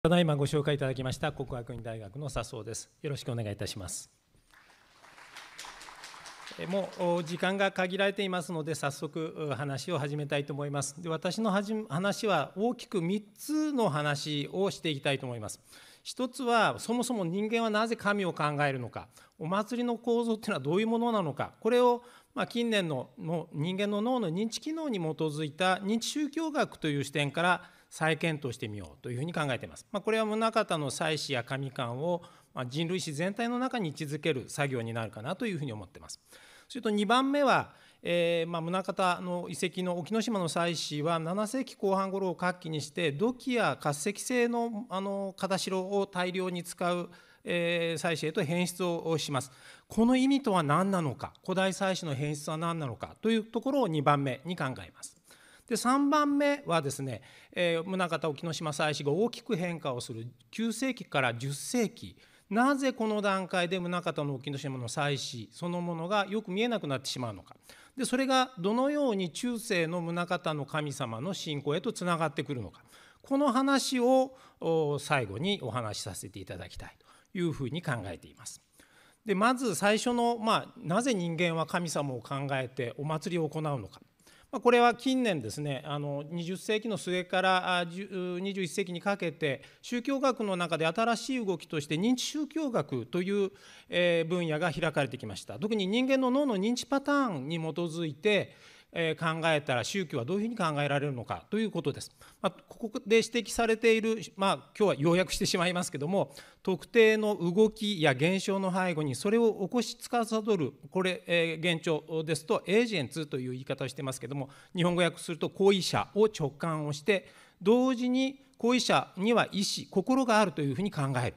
ただいまご紹介いただきました国学院大学の笹生ですよろしくお願いいたしますもう時間が限られていますので早速話を始めたいと思いますで私の話は大きく3つの話をしていきたいと思います一つはそもそも人間はなぜ神を考えるのかお祭りの構造っていうのはどういうものなのかこれをまあ、近年の人間の脳の認知機能に基づいた認知宗教学という視点から再検討してみようというふうに考えています。まあ、これは宗像の祭祀や神官を人類史全体の中に位置づける作業になるかなというふうに思ってます。それと2番目は、えーまあ、宗像の遺跡の沖ノ島の祭祀は7世紀後半頃を活気にして土器や滑石製のあの片白を大量に使うえー、祭祀へと変質をします。この意味とは何なのか古代祭祀の変質は何なのかというところを2番目に考えます。で3番目はですね、えー、宗像沖ノ島祭祀が大きく変化をする9世紀から10世紀なぜこの段階で宗像の沖島の祭祀そのものがよく見えなくなってしまうのかでそれがどのように中世の宗像の神様の信仰へとつながってくるのかこの話を最後にお話しさせていただきたいというふうに考えています。でまず最初の、まあ、なぜ人間は神様を考えてお祭りを行うのか。まあ、これは近年ですねあの20世紀の末から21世紀にかけて宗教学の中で新しい動きとして認知宗教学という分野が開かれてきました特に人間の脳の認知パターンに基づいて考えたら宗教はどういうふうに考えられるのかということです。まあ、ここで指摘されている、まあ、今日は要約してしまいますけども特定の動きや現象の背後にそれを起こし司るこれ、えー、現状ですとエージェンツという言い方をしてますけども日本語訳すると行為者を直感をして同時に行為者には意思心があるというふうに考える。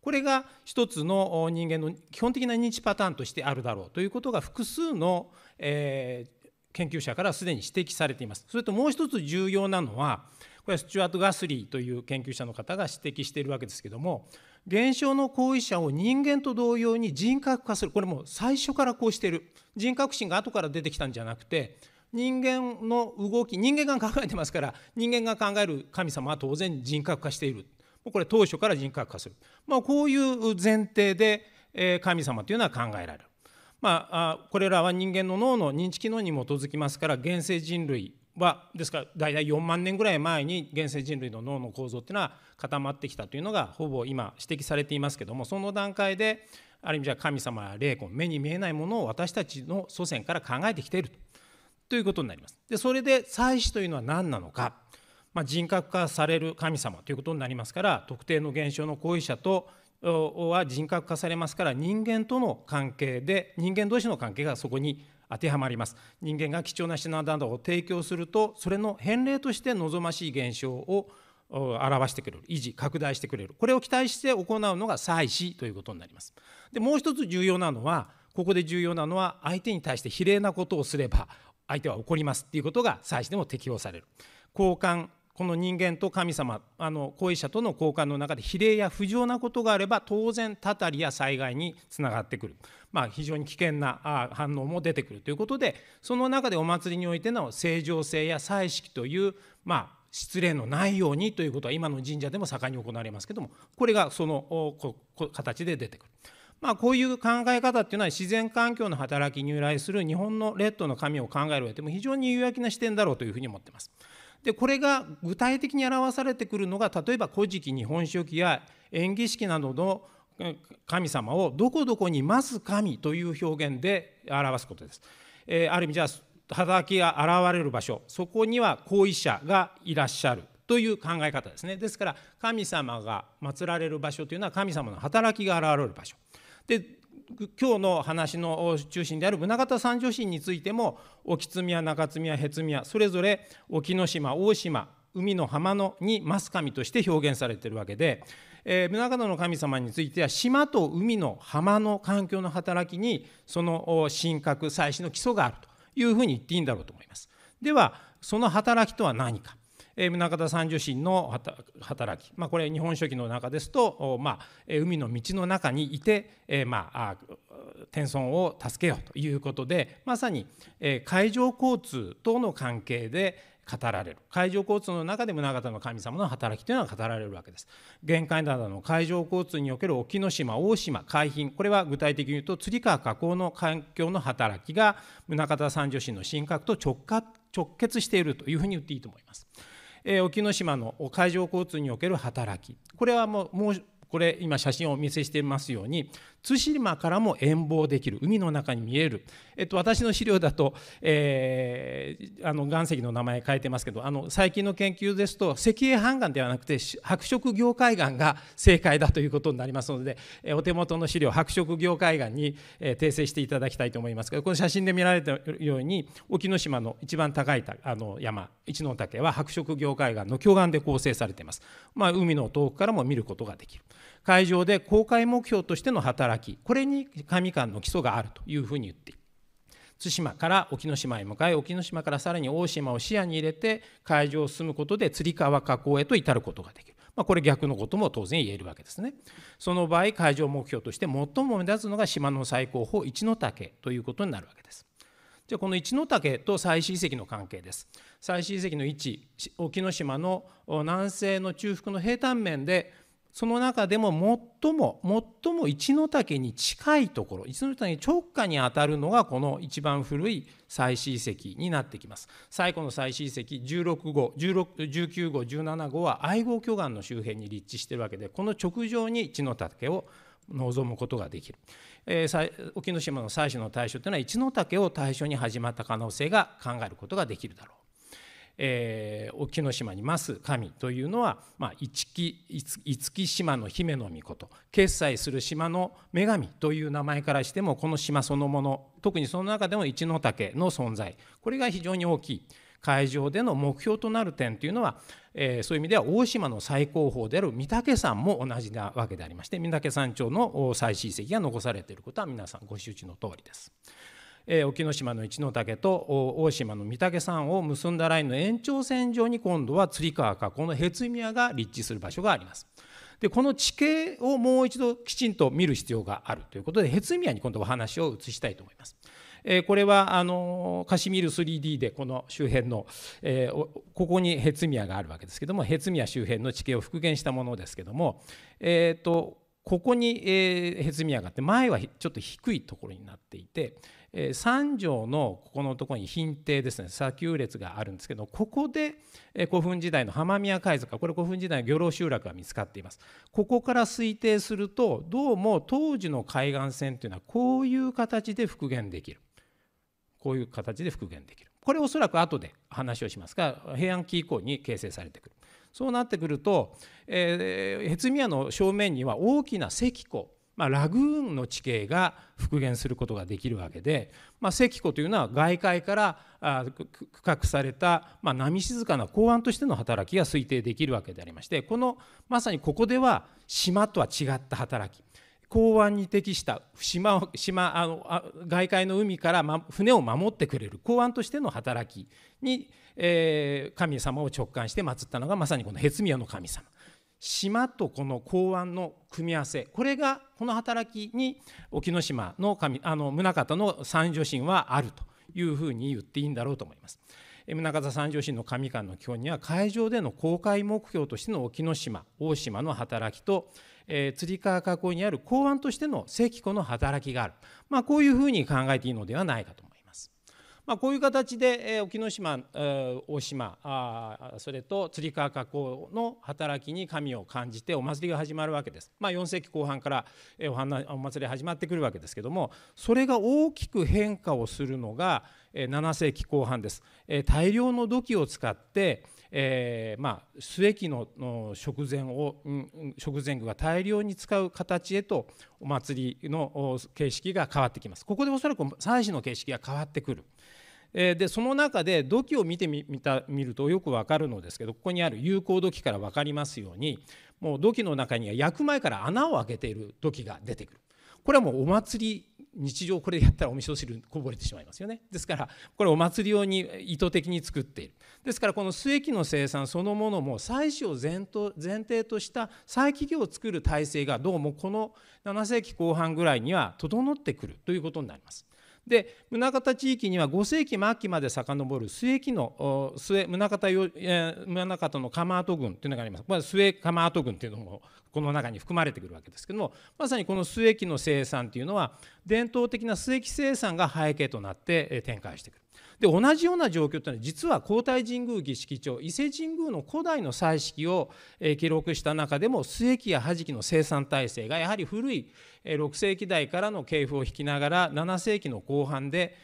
これが一つの人間の基本的な認知パターンとしてあるだろうということが複数の、え研究者からすでに指摘されています。それともう一つ重要なのはこれはスチュワート・ガスリーという研究者の方が指摘しているわけですけども現象の行為者を人間と同様に人格化するこれも最初からこうしている人格心が後から出てきたんじゃなくて人間の動き人間が考えてますから人間が考える神様は当然人格化しているこれ当初から人格化する、まあ、こういう前提で神様というのは考えられる。まあ、これらは人間の脳の認知機能に基づきますから現世人類はですから大体4万年ぐらい前に現世人類の脳の構造っていうのは固まってきたというのがほぼ今指摘されていますけどもその段階である意味じゃ神様や霊魂目に見えないものを私たちの祖先から考えてきているということになります。でそれで祭祀というのは何なのか、まあ、人格化される神様ということになりますから特定の現象の行為者とは人格化されますから人間との関係で人間同士の関係がそこに当てはまります人間が貴重な品などを提供するとそれの返礼として望ましい現象を表してくれる維持拡大してくれるこれを期待して行うのが祭祀ということになりますでもう一つ重要なのはここで重要なのは相手に対して比例なことをすれば相手は怒りますっていうことが祭祀でも適用される交換この人間と神様あの行為者との交換の中で比例や不浄なことがあれば当然たたりや災害につながってくる、まあ、非常に危険な反応も出てくるということでその中でお祭りにおいての正常性や彩色という、まあ、失礼のないようにということは今の神社でも盛んに行われますけどもこれがその形で出てくる。まあ、こういう考え方っていうのは自然環境の働きに由来する日本の列島の神を考える上でも非常に有益な視点だろうというふうに思ってます。でこれが具体的に表されてくるのが例えば「古事記」「日本書紀」や「縁起式」などの神様を「どこどこにまず神」という表現で表すことです。えー、ある意味じゃあ働きが現れる場所そこには行為者がいらっしゃるという考え方ですねですから神様が祀られる場所というのは神様の働きが現れる場所で今日の話の中心である宗像三女神についても沖津宮中津宮辺津宮それぞれ沖ノ島大島海の浜のにます神として表現されてるわけで、えー、宗像の神様については島と海の浜の環境の働きにその神格祭祀の基礎があるというふうに言っていいんだろうと思います。ではその働きとは何か宗像三女神の働き、まあ、これ「日本書紀」の中ですと、まあ、海の道の中にいて、まあ、天孫を助けようということでまさに海上交通との関係で語られる海上交通の中で宗像の神様の働きというのは語られるわけです玄界灘の海上交通における沖ノ島大島海浜これは具体的に言うと釣川河口の環境の働きが宗像三女神の神格と直結しているというふうに言っていいと思います。えー、沖ノ島の海上交通における働きこれはもうもうこれ今写真をお見せしていますように対馬からも遠望できる海の中に見える、えっと、私の資料だと、えー、あの岩石の名前変えてますけどあの最近の研究ですと石英斑岩ではなくて白色凝灰岩が正解だということになりますので、えお手元の資料白色凝灰岩に、え訂正していただきたいと思いますけどこの写真で見られたように沖ノ島の一番高いあの山一ノ岳は白色凝灰岩の巨岩で構成されています、まあ、海の遠くからも見ることができる。会場で公開目標としての働きこれに神官の基礎があるというふうに言っている対馬から沖ノ島へ向かい沖ノ島からさらに大島を視野に入れて海上を進むことで釣川河口へと至ることができる。まあ、これ逆のことも当然言えるわけですね。その場合海上目標として最も目立つのが島の最高峰一ノ岳ということになるわけです。じゃあこの一ノ岳と最新遺跡の関係です。最新遺跡の位置沖ノ島の南西の中腹の平坦面でその中でも最も最も一ノ岳に近いところ一ノ岳直下にあたるのがこの一番古い祭祀遺跡になってきます最古の祭祀遺跡16号19号17号は愛護巨岩の周辺に立地しているわけでこの直上に一ノ岳を望むことができる、えー、沖ノ島の祭祀の対象というのは一ノ岳を対象に始まった可能性が考えることができるだろう。えー、沖ノ島にます神というのは、まあ、五木五木島の姫の御事決済する島の女神という名前からしてもこの島そのもの特にその中でも一ノ岳の存在これが非常に大きい会場での目標となる点というのは、えー、そういう意味では大島の最高峰である御岳山も同じなわけでありまして御岳山頂の最新遺跡が残されていることは皆さんご周知の通りです。えー、沖ノ島の一ノ岳と大島の御岳山を結んだラインの延長線上に今度は釣川かこのへつ宮が立地する場所があります。でこの地形をもう一度きちんと見る必要があるということでへつ宮に今度お話を移したいと思います。えこれはあのカシミル 3D でこの周辺の、えここにヘツミヤがあるわけですけどもヘツミヤ周辺の地形を復元したものですけども、えーとここに、えー、へずみ上がって前はちょっと低いところになっていて、え3条のここのところに品定ですね砂丘列があるんですけどここで、え古墳時代の浜宮海賊これ古墳時代の漁労集落が見つかっていますここから推定するとどうも当時の海岸線というのはこういう形で復元できるこういう形で復元できるこれおそらく後で話をしますが平安期以降に形成されてくるそうなってくると、えー、ヘツミアの正面には大きな石湖、まあ、ラグーンの地形が復元することができるわけで、まあ、石湖というのは外界からあ区画された、まあ、波静かな港湾としての働きが推定できるわけでありましてこのまさにここでは島とは違った働き港湾に適した島島あの外海の海から、船を守ってくれる港湾としての働きに、えー、神様を直感して祀ったのがまさにこのヘツミヤの神様島とこの港湾の組み合わせこれがこの働きに沖ノ島の神あの宗像の三女神はあるというふうに言っていいんだろうと思います。宗像三女神の神官の基本には海上での公開目標としての沖ノ島大島の働きとえー、釣り川河口にある港湾としての正規湖の働きがある、まあ、こういうふうに考えていいのではないかと思います。まあ、こういう形で、えー、沖ノ島、えー、大島あそれと釣り川河口の働きに神を感じてお祭りが始まるわけです。まあ、4世紀後半から、えお花お祭り始まってくるわけですけどもそれが大きく変化をするのが、えー、7世紀後半です。えー、大量の土器を使ってえー、まあ末期の食前を、うん、食前具が大量に使う形へとお祭りの形式が変わってきますここでおそらく祭祀の形式が変わってくる。でその中で土器を見てみた見るとよくわかるのですけどここにある有効土器から分かりますようにもう土器の中には焼く前から穴を開けている土器が出てくるこれはもうお祭り日常これやったらお味噌汁こぼれてしまいますよねですからこれお祭り用に意図的に作っているですからこの末期の生産そのものも祭祀を前提とした再起業を作る体制がどうもこの7世紀後半ぐらいには整ってくるということになりますで宗像地域には5世紀末期まで遡る末期の末宗像宗像の釜跡群というのがあります、まあ、末釜跡群というのもこの中に含まれてくるわけですけどもまさにこの末期の生産というのは伝統的な末期生産が背景となって展開してくる。で同じような状況というのは実は皇太神宮儀式帳伊勢神宮の古代の祭式を記録した中でも末期やじきの生産体制がやはり古い6世紀代からの系譜を引きながら7世紀の後半で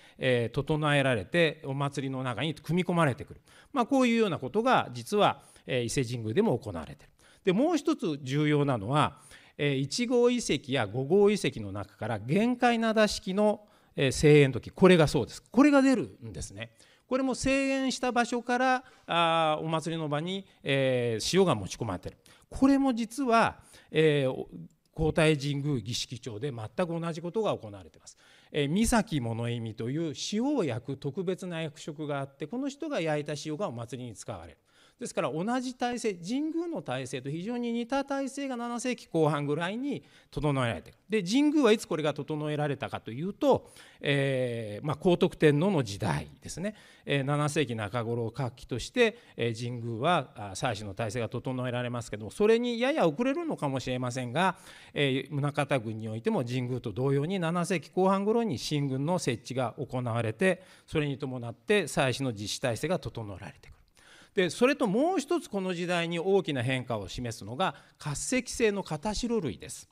整えられてお祭りの中に組み込まれてくる、まあ、こういうようなことが実は伊勢神宮でも行われている。でもう一つ重要なのは1号遺跡や5号遺跡の中から限界灘式のえ声援の時これがそうですこれが出るんですねこれも声援した場所からあお祭りの場に、えー、塩が持ち込まれてるこれも実は、えー、皇太神宮儀式町で全く同じことが行われています。えー、三崎物意味という塩を焼く特別な役職があってこの人が焼いた塩がお祭りに使われる。ですから同じ体制神宮の体制と非常に似た体制が7世紀後半ぐらいに整えられているで神宮はいつこれが整えられたかというと、えー、まあ、高徳天皇の時代ですね、えー、7世紀中頃を画期として、え神宮は祭祀の体制が整えられますけどもそれにやや遅れるのかもしれませんが、え宗像軍においても神宮と同様に7世紀後半頃に新軍の設置が行われてそれに伴って祭祀の実施体制が整えられてくる。でそれともう一つこの時代に大きな変化を示すのが活石性の型白類です。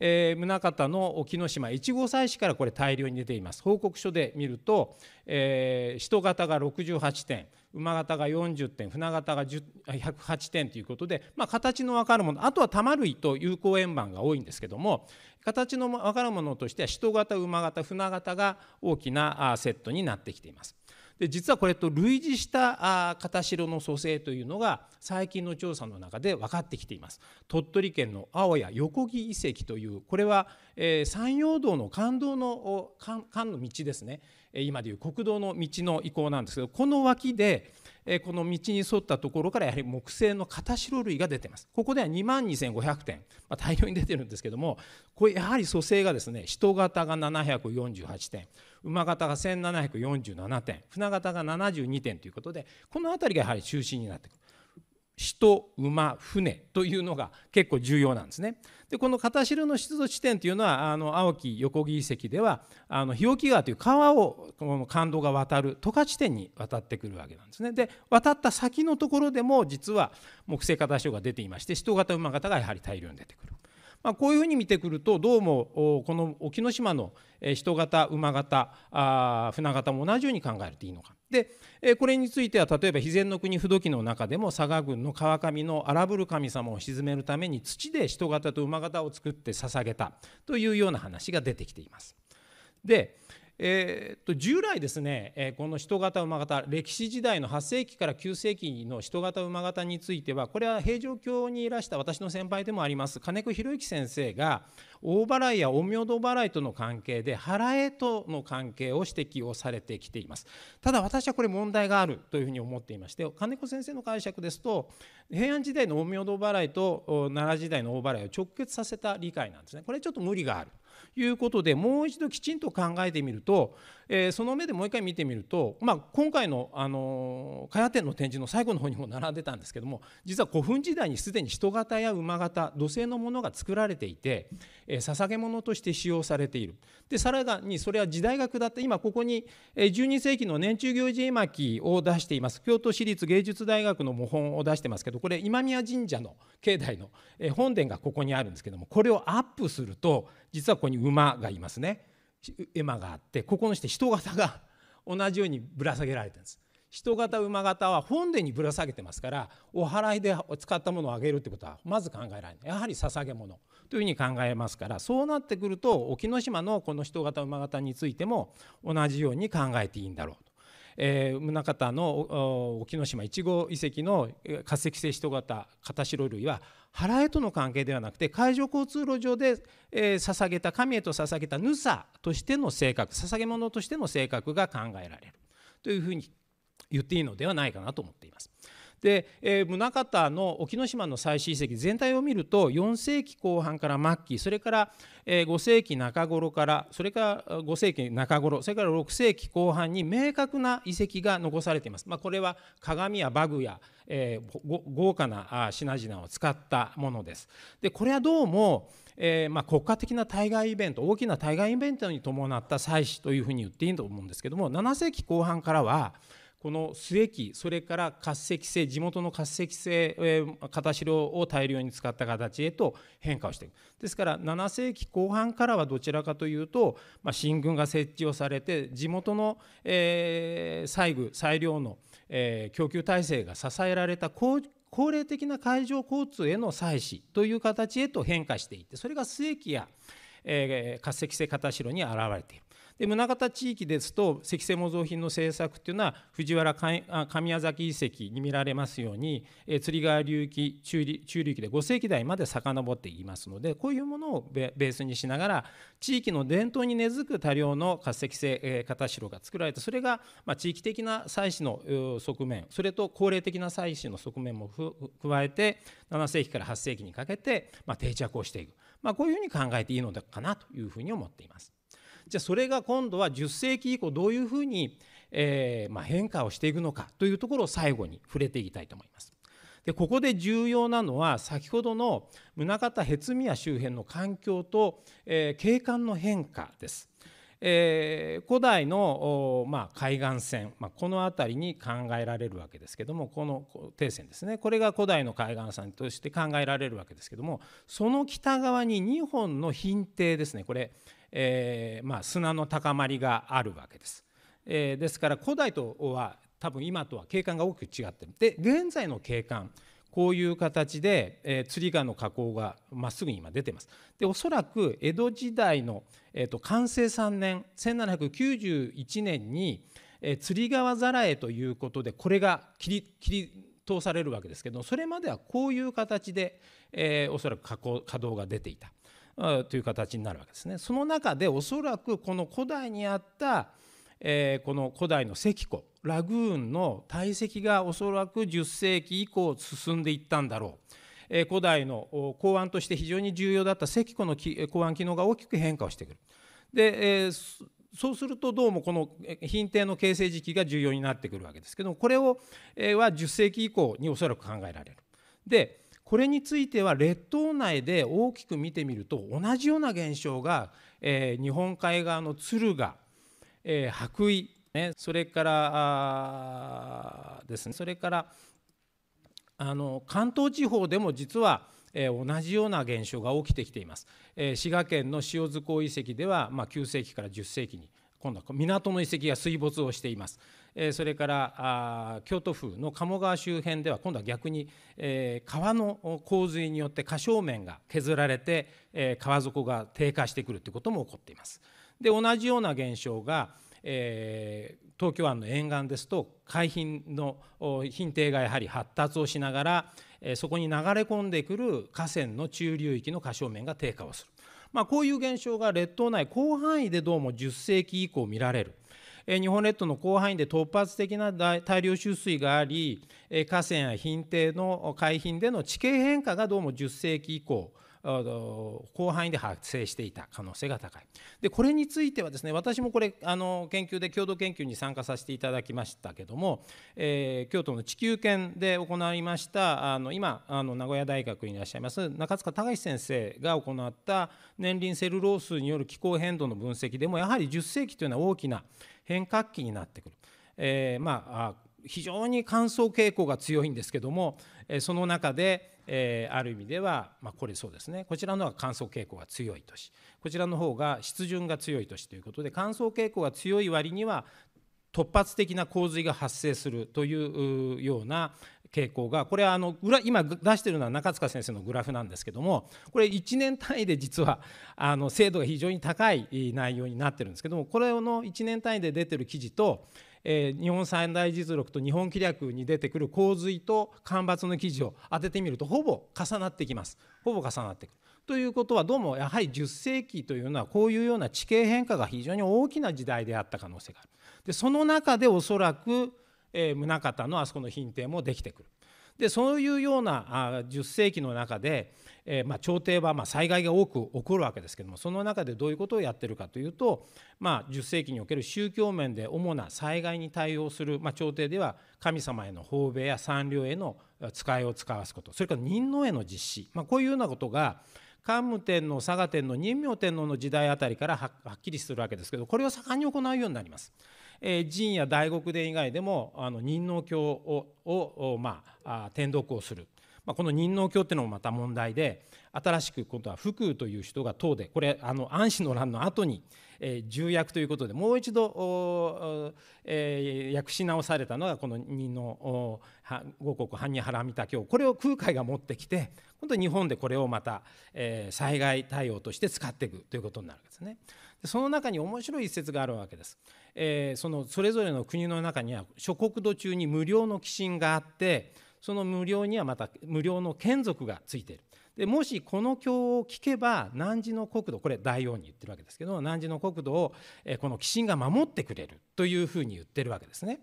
えー、宗方の沖ノ島越後祭祀からこれ大量に出ています報告書で見ると、えー、人型が68点馬型が40点船型が108点ということで、まあ、形の分かるものあとは玉類と有効円盤が多いんですけども形の分かるものとしては人型馬型船型が大きなセットになってきています。で実はこれと類似した片白の蘇生というのが最近の調査の中で分かってきています鳥取県の青谷横木遺跡というこれは、えー、山陽道の感動の関の道ですね今でいう国道の道の移行なんですけどこの脇でこの道に沿ったところからやはり木製の片白類が出てますここでは2万2500点、まあ、大量に出てるんですけどもこれやはり蘇生がですね人型が748点馬型が1747点船型が72点ということでこの辺りがやはり中心になってくる人馬船というのが結構重要なんですね。でこの片代の出土地点というのはあの青木横木遺跡ではあの日置川という川をこの感動が渡る十勝地点に渡ってくるわけなんですね。で渡った先のところでも実は木製片代が出ていまして人型馬型がやはり大量に出てくる。まあ、こういうふうに見てくるとどうもこの沖ノ島の人型馬型船型も同じように考えるといいのか。でこれについては例えば「肥前の国不土記」の中でも佐賀軍の川上の荒ぶる神様を鎮めるために土で人型と馬型を作って捧げたというような話が出てきています。でえー、と従来ですね、えこの人型馬型歴史時代の8世紀から9世紀の人型馬型についてはこれは平城京にいらした私の先輩でもあります金子博之先生が大払いや陰陽道払いとの関係で払えとの関係を指摘をされてきていますただ私はこれ問題があるというふうに思っていまして金子先生の解釈ですと平安時代の陰陽道払いと奈良時代の大払いを直結させた理解なんですねこれちょっと無理がある。いうことでもう一度きちんと考えてみるとえー、その目でもう一回見てみると、まあ、今回の、あのー、茅の展示の最後の方にも並んでたんですけども実は古墳時代にすでに人型や馬型土星のものが作られていて、えー、捧げ物として使用されているでさらにそれは時代が下って今ここに12世紀の年中行事絵巻を出しています京都市立芸術大学の模本を出してますけどこれ今宮神社の境内の本殿がここにあるんですけどもこれをアップすると実はここに馬がいますね。絵馬があってここの人人型が 同じようにぶら下げられてるんです人型馬型は本殿にぶら下げてますからお祓いで使ったものをあげるってことはまず考えられないやはり捧げ物というふうに考えますからそうなってくると沖ノ島のこの人型馬型についても同じように考えていいんだろうと。えー、宗像の沖ノ島一号遺跡の化石性人型片白類は払えとの関係ではなくて海上交通路上で、え捧げた神へと捧げたぬさとしての性格捧げ物としての性格が考えられるというふうに言っていいのではないかなと思っています。で、え宗方の沖ノ島の祭祀遺跡全体を見ると4世紀後半から末期それから、え5世紀中頃からそれから5世紀中頃それから6世紀後半に明確な遺跡が残されています。まあ、これは鏡やバグや、え豪華な品々を使ったものです。でこれはどうもえー、まあ、国家的な対外イベント大きな対外イベントに伴った祭祀というふうに言っていいと思うんですけども7世紀後半からはこの末期、それから活石性地元の活石性、えー、片白を大量に使った形へと変化をしていくですから7世紀後半からはどちらかというと、まあ、新軍が設置をされて地元の、えー、細具裁量の、えー、供給体制が支えられた高高齢的な海上交通への祭祀という形へと変化していってそれが末期や、えー、活石性片白に現れている。で宗像地域ですと石瀬模造品の制作っていうのは藤原神谷崎遺跡に見られますように、え釣り川流域中流域で5世紀代まで遡っていますのでこういうものをベースにしながら地域の伝統に根付く多量の活石性型代が作られてそれが、ま地域的な祭祀の側面それと高齢的な祭祀の側面も加えて7世紀から8世紀にかけて、ま定着をしていく、まあ、こういうふうに考えていいのかなというふうに思っています。じゃあそれが今度は10世紀以降どういうふうに、えーまあ、変化をしていくのかというところを最後に触れていきたいと思います。でここで重要なのは先ほどの宗像辺宮周辺の環境と、えー、景観の変化です。えー、古代の、まあ、海岸線、まあ、この辺りに考えられるわけですけどもこの底線ですねこれが古代の海岸線として考えられるわけですけどもその北側に2本の品堤ですねこれ、えー、まあ、砂の高まりがあるわけです。えー、ですから古代とは多分今とは景観が大きく違ってる。で現在の景観こういう形で、えー、釣り川の河口がまっすぐに今出てます。でおそらく江戸時代の、えーと、寛政3年1791年に、えー、釣り川ざらえということでこれが切り切り通されるわけですけどそれまではこういう形で、えー、おそらく河口稼働が出ていた。という形になるわけですね。その中でおそらくこの古代にあった、えー、この古代の石湖ラグーンの堆積がおそらく10世紀以降進んでいったんだろう。えー、古代の港湾として非常に重要だった石湖の港湾機能が大きく変化をしてくる。で、えーそうするとどうもこの品定の形成時期が重要になってくるわけですけどもこれをは10世紀以降におそらく考えられる。でこれについては列島内で大きく見てみると同じような現象が、えー、日本海側の敦賀、えー、白衣、ね、それからですねそれからあの関東地方でも実はえ同じような現象が起きてきています、え滋賀県の塩津港遺跡では、ま9世紀から10世紀に今度は港の遺跡が水没をしています、えそれから京都府の鴨川周辺では今度は逆に、え川の洪水によって下正面が削られて、え川底が低下してくるということも起こっています。で同じような現象がえー、東京湾の沿岸ですと海浜の品定がやはり発達をしながら、えそこに流れ込んでくる河川の中流域の下正面が低下をするまあ、こういう現象が列島内広範囲でどうも10世紀以降見られる。日本列島の広範囲で突発的な大量取水があり河川や品定の海浜での地形変化がどうも10世紀以降広範囲で発生していた可能性が高いでこれについてはですね私もこれあの研究で共同研究に参加させていただきましたけども、えー、京都の地球研で行いましたあの今あの名古屋大学にいらっしゃいます中塚隆先生が行った年輪セルロースによる気候変動の分析でもやはり10世紀というのは大きな変革期になってくる。えー、まあ非常に乾燥傾向が強いんですけどもその中で、えー、ある意味では、まあ、これそうですねこちらの方が乾燥傾向が強い年こちらの方が湿潤が強い年ということで乾燥傾向が強い割には突発的な洪水が発生するというような傾向がこれはあの今出してるのは中塚先生のグラフなんですけどもこれ1年単位で実はあの精度が非常に高い内容になってるんですけどもこれの1年単位で出てる記事とえー、日本三大実録と日本気略に出てくる洪水と干ばつの記事を当ててみるとほぼ重なってきますほぼ重なってくる。ということはどうもやはり10世紀というのはこういうような地形変化が非常に大きな時代であった可能性がある。でその中でおそらく宗像、のあそこの品定もできてくる。でそういうような10世紀の中で、えー、まあ、朝廷はま災害が多く起こるわけですけどもその中でどういうことをやってるかというと、まあ、10世紀における宗教面で主な災害に対応する、まあ、朝廷では神様への訪米や産領への使いを使わすことそれから任能への実施、まこういうようなことが桓武天皇佐賀天皇任明天皇の時代あたりからはっきりするわけですけどこれを盛んに行うようになります。えー、や大獄殿以外でもあの人納教をまあ、天読をする。まあ、この人納教っていうのもまた問題で新しく今度は福空という人が唐でこれあの安氏の乱の後に、えー、重役ということでもう一度、えー、訳し直されたのがこの人皇五国般若波羅蜜多経これを空海が持ってきて今度日本でこれをまた、えー、災害対応として使っていくということになるわけですね。その中に面白い一節があるわけです。えー、そのそれぞれの国の中には諸国土中に無料の寄進があってその無料にはまた無料の眷属がついている。でもしこの経を聞けば汝の国土これ大王に言ってるわけですけど汝の国土をこの寄進が守ってくれるというふうに言ってるわけですね。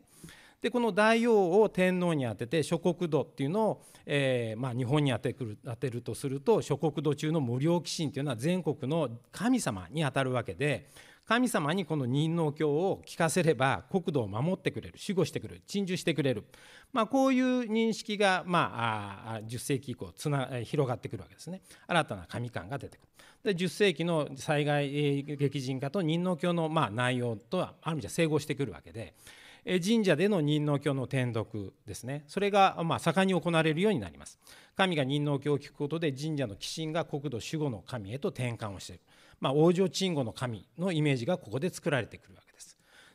でこの大王を天皇に当てて諸国土っていうのを、えー、まあ、日本に当てくる当てるとすると諸国土中の無料鬼神というのは全国の神様にあたるわけで神様にこの人王教を聞かせれば国土を守ってくれる守護してくれる鎮守してくれる、まあ、こういう認識が、まあ、10世紀以降つな広がってくるわけですね新たな神観が出てくるで10世紀の災害激甚化と人王教のまあ内容とはある意味じゃ整合してくるわけで神社での人皇教の転読ですねそれがまあ盛んに行われるようになります神が人皇教を聞くことで神社の寄進が国土守護の神へと転換をしている、まあ、王城鎮護の神のイメージがここで作られてくるわけです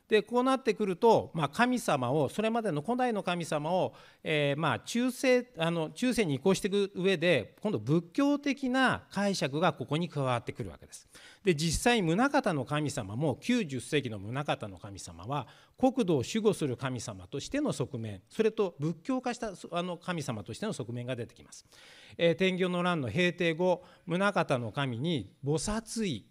でこうなってくると、まあ、神様をそれまでの古代の神様を、えー、まあ中世あの中世に移行していく上で今度仏教的な解釈がここに加わってくるわけです。で実際宗像の神様も90世紀の宗像の神様は国土を守護する神様としての側面それと仏教化したあの神様としての側面が出てきます。えー、天行の乱の平定後宗像の神に菩薩位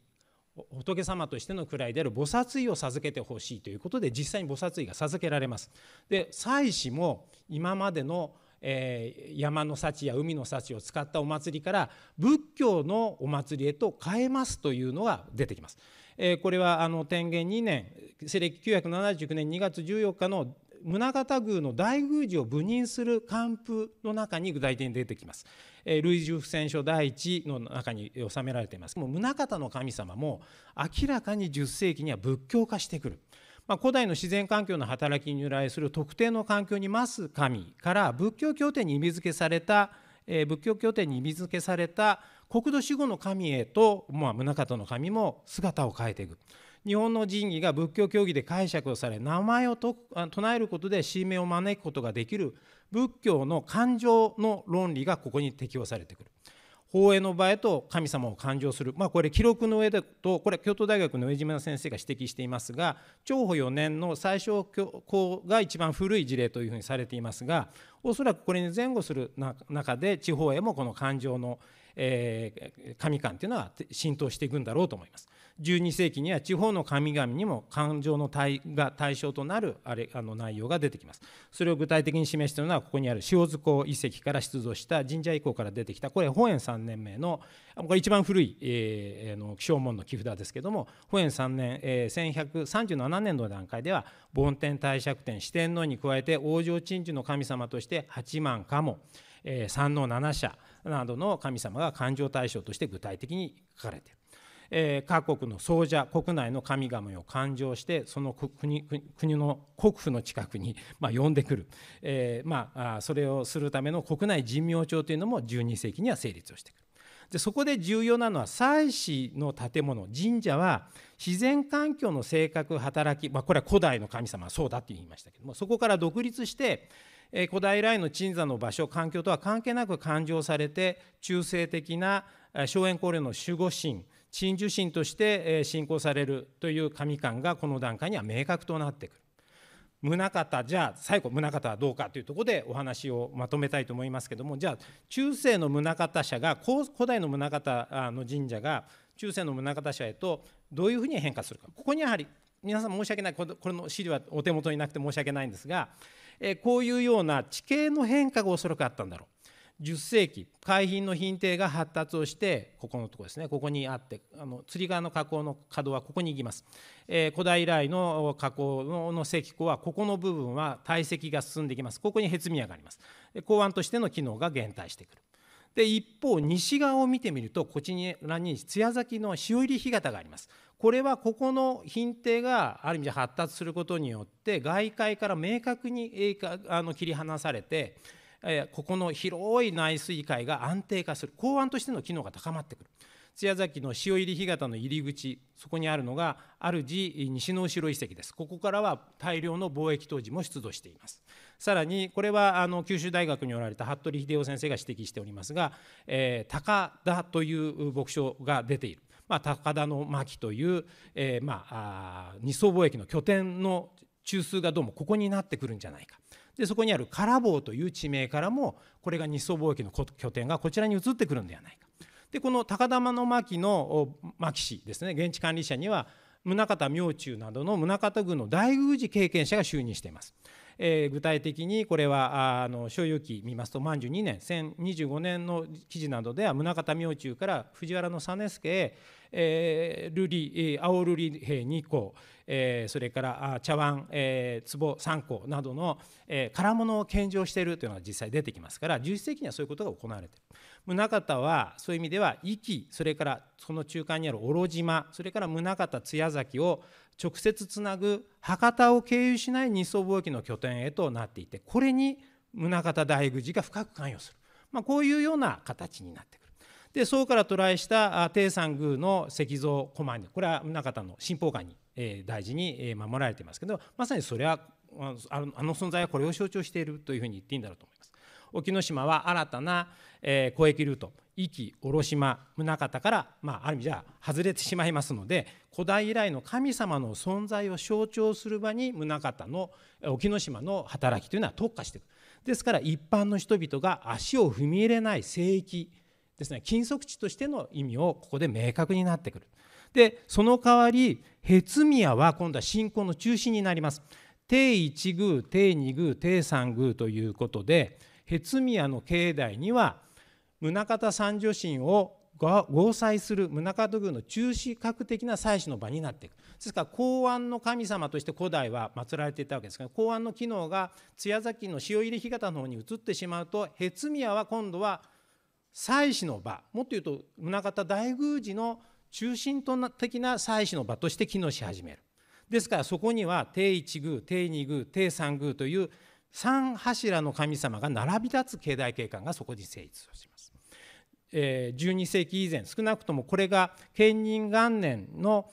仏様としての位である菩薩位を授けてほしいということで実際に菩薩位が授けられます。で祭祀も今までのえ山の幸や海の幸を使ったお祭りから仏教のお祭りへと変えますというのが出てきます。えこれはあの天元2年西暦979年2月14日の宗像宮の大宮司を部任する官府の中に具体的に出てきます。えー、類似付箋書第一の中に収められています。もう宗像の神様も明らかに10世紀には仏教化してくる。まあ、古代の自然環境の働きに由来する特定の環境に増す神から仏教協定に意味付けされた、えー、仏教協定に意味付けされた国土守護の神へと、まあ、宗像の神も姿を変えていく。日本の神義が仏教教義で解釈をされ名前をと唱えることで神明を招くことができる仏教の感情の論理がここに適用されてくる。法営の場合と神様を感情する、まあ、これ記録の上だとこれ京都大学の上島先生が指摘していますが長保4年の最小校が一番古い事例というふうにされていますがおそらくこれに前後する中で地方へもこの感情の、えー、神観というのは浸透していくんだろうと思います。12世紀には地方の神々にも感情の対が対象となるあれあの内容が出てきますそれを具体的に示しているのはここにある塩津港遺跡から出土した神社遺構から出てきたこれ本園3年目のこれ一番古い、えー、の正門の木札ですけども本園3年、えー、1137年の段階では梵天帝釈天四天王に加えて王城鎮守の神様として八幡かも、え三王七社などの神様が感情対象として具体的に書かれている。えー、各国の総社国内の神々を勘定してその国国の国府の近くに、まあ、呼んでくる、えー、まあ、それをするための国内人名帳というのも12世紀には成立をしてくる。でそこで重要なのは祭祀の建物神社は自然環境の性格働き、まあ、これは古代の神様はそうだって言いましたけどもそこから独立して、え古代以来の鎮座の場所環境とは関係なく勘定されて中性的な荘園高齢の守護神真珠心として信仰されるという神観がこの段階には明確となってくる。宗方じゃあ最後宗方はどうかというところでお話をまとめたいと思いますけどもじゃあ中世の宗方社が古代の宗方の神社が中世の宗方社へとどういうふうに変化するかここにやはり皆さん申し訳ないこれの資料はお手元になくて申し訳ないんですがこういうような地形の変化がおそらくあったんだろう。10世紀海浜の品定が発達をしてここのとこですねここにあってあの釣り側の河口の角はここに行きます、えー、古代以来の河口のの石湖はここの部分は堆積が進んできますここにヘツミヤがあります港湾としての機能が減退してくるで一方西側を見てみるとこちらに艶崎の潮入り干潟がありますこれはここの品定がある意味で発達することによって外界から明確にあの切り離されてここの広い内水界が安定化する港湾としての機能が高まってくる津屋崎の潮入り干潟の入り口そこにあるのがある主西の後ろ遺跡ですここからは大量の貿易当時も出土していますさらにこれはあの九州大学におられた服部秀夫先生が指摘しておりますが、えー、高田という牧場が出ているまあ、高田の牧という、えーまあ、あ二層貿易の拠点の中枢がどうもここになってくるんじゃないかでそこにあるカラボーという地名からもこれが日宋貿易の拠点がこちらに移ってくるんではないかでこの高玉の牧の牧師ですね現地管理者には宗像明中などの宗像軍の大宮寺経験者が就任していますえー、具体的にこれはあの所有期見ますと万寿2年1025年の記事などでは宗像明中から藤原実助へ、えー、瑠璃青瑠璃兵2個、えー、それから茶碗、えー、壺3個などの、えー、空物を献上しているというのが実際出てきますから十一世紀にはそういうことが行われている。宗像はそういう意味では壱岐それからその中間にある小呂島それから宗像津屋崎を直接つなぐ博多を経由しない日宋貿易の拠点へとなっていてこれに宗像大宮寺が深く関与する、まあ、こういうような形になってくる。で宋から渡来した帝山宮の石像駒犬これは宗像の信奉館に、えー、大事に、え守られてますけどまさにそれはあの存在はこれを象徴しているというふうに言っていいんだろうと思います。沖ノ島は新たな、えー、交易ルート壱岐卸島宗像から、まあ、ある意味じゃ外れてしまいますので古代以来の神様の存在を象徴する場に宗像の沖ノ島の働きというのは特化していくですから一般の人々が足を踏み入れない聖域ですね禁足地としての意味をここで明確になってくるでその代わりヘツ宮は今度は信仰の中心になります帝一宮帝二宮帝三宮ということでヘツ宮の境内には宗像三女神を合祭する宗像宮の中止核的な祭祀の場になっていくですから公安の神様として古代は祀られていたわけですが公安の機能が艶崎の潮入干潟の方に移ってしまうとヘツミヤは今度は祭祀の場もっと言うと宗像大宮寺の中心的な祭祀の場として機能し始めるですからそこには帝一宮帝二宮帝三宮という三柱の神様が並び立つ境内景観がそこに成立します。12世紀以前少なくともこれが建仁元年の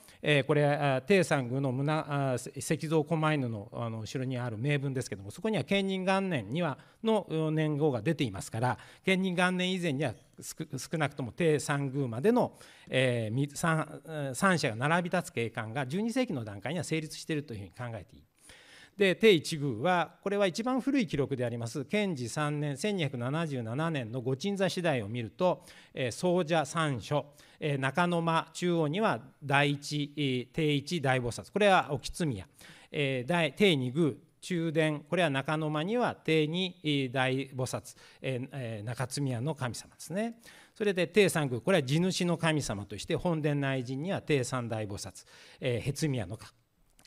これ帝三宮の石像狛犬の後ろにある名文ですけどもそこには建仁元年にはの年号が出ていますから建仁元年以前には少なくとも帝三宮までの三者が並び立つ景観が12世紀の段階には成立しているというふうに考えていいで帝一宮はこれは一番古い記録であります賢治3年1277年の御鎮座次第を見ると宗者三所中野間中央には第一帝一大菩薩これは興津宮帝二宮中殿これは中野間には帝二大菩薩、中津宮の神様ですねそれで帝三宮これは地主の神様として本殿内陣には帝三大菩薩、へつ宮の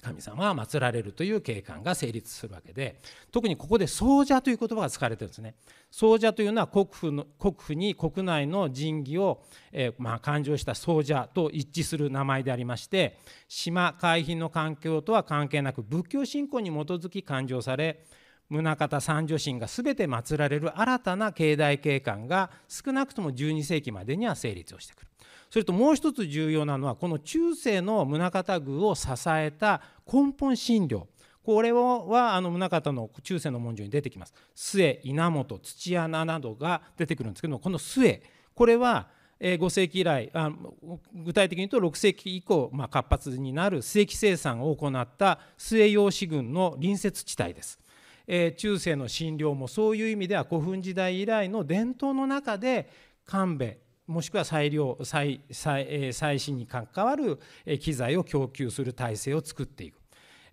神様が祀られるという景観が成立するわけで特にここで総社という言葉が使われてるんですね総社というのは国府の国府に国内の神器を、えー、まあ、勘定した総社と一致する名前でありまして島海浜の環境とは関係なく仏教信仰に基づき勘定され宗像三女神が全て祀られる新たな境内景観が少なくとも12世紀までには成立をしてくるそれともう一つ重要なのはこの中世の宗像宮を支えた根本診療これはあの宗像の中世の文書に出てきます末稲本土穴などが出てくるんですけどもこの末これは5世紀以来具体的に言うと6世紀以降、まあ、活発になる正規生産を行った末養子軍の隣接地帯です。え中世の診療もそういう意味では古墳時代以来の伝統の中で官兵衛もしくは裁量に関わる機材を供給する体制を作っていく。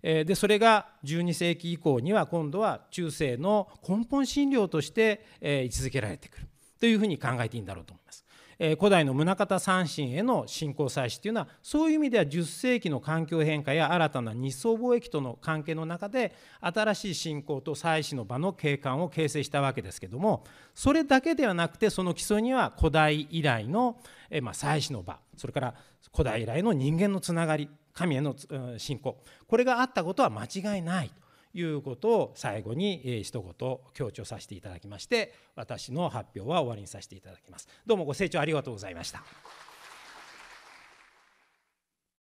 でそれが12世紀以降には今度は中世の根本診療として位置づけられてくるというふうに考えていいんだろうと思います。え古代の宗像三神への信仰祭祀というのはそういう意味では10世紀の環境変化や新たな日宋貿易との関係の中で新しい信仰と祭祀の場の景観を形成したわけですけどもそれだけではなくてその基礎には古代以来の、えま祭祀の場それから古代以来の人間のつながり神への信仰これがあったことは間違いないということを最後に一言強調させていただきまして私の発表は終わりにさせていただきますどうもご清聴ありがとうございました